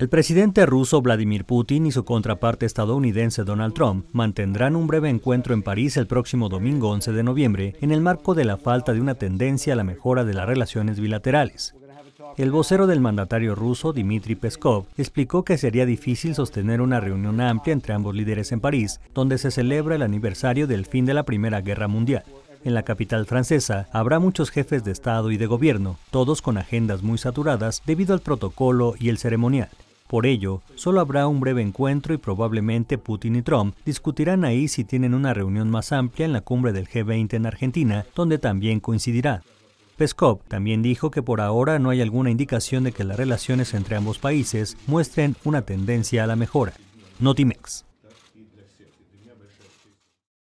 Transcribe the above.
El presidente ruso Vladimir Putin y su contraparte estadounidense Donald Trump mantendrán un breve encuentro en París el próximo domingo 11 de noviembre en el marco de la falta de una tendencia a la mejora de las relaciones bilaterales. El vocero del mandatario ruso, Dmitry Peskov, explicó que sería difícil sostener una reunión amplia entre ambos líderes en París, donde se celebra el aniversario del fin de la Primera Guerra Mundial. En la capital francesa habrá muchos jefes de Estado y de gobierno, todos con agendas muy saturadas debido al protocolo y el ceremonial. Por ello, solo habrá un breve encuentro y probablemente Putin y Trump discutirán ahí si tienen una reunión más amplia en la cumbre del G20 en Argentina, donde también coincidirá. Peskov también dijo que por ahora no hay alguna indicación de que las relaciones entre ambos países muestren una tendencia a la mejora. Notimex.